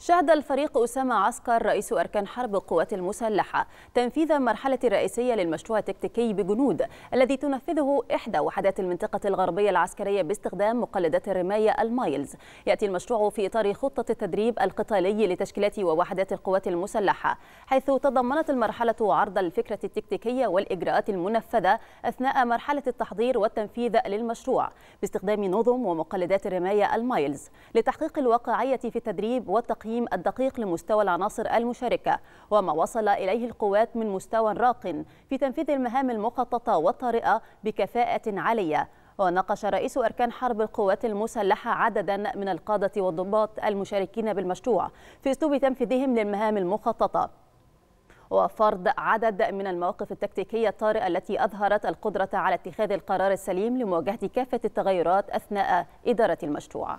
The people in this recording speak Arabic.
شهد الفريق أسامة عسكر رئيس أركان حرب القوات المسلحة تنفيذ المرحلة الرئيسية للمشروع التكتيكي بجنود الذي تنفذه إحدى وحدات المنطقة الغربية العسكرية باستخدام مقلدات الرماية المايلز يأتي المشروع في إطار خطة التدريب القتالي لتشكيلات ووحدات القوات المسلحة حيث تضمنت المرحلة عرض الفكرة التكتيكية والإجراءات المنفذة أثناء مرحلة التحضير والتنفيذ للمشروع باستخدام نظم ومقلدات الرماية المايلز لتحقيق الواقعية في التدريب والتقييم التقييم الدقيق لمستوى العناصر المشاركة وما وصل إليه القوات من مستوى راق في تنفيذ المهام المخططة والطارئة بكفاءة عالية وناقش رئيس أركان حرب القوات المسلحة عددا من القادة والضباط المشاركين بالمشروع في أسلوب تنفيذهم للمهام المخططة وفرض عدد من المواقف التكتيكية الطارئة التي أظهرت القدرة على اتخاذ القرار السليم لمواجهة كافة التغيرات أثناء إدارة المشروع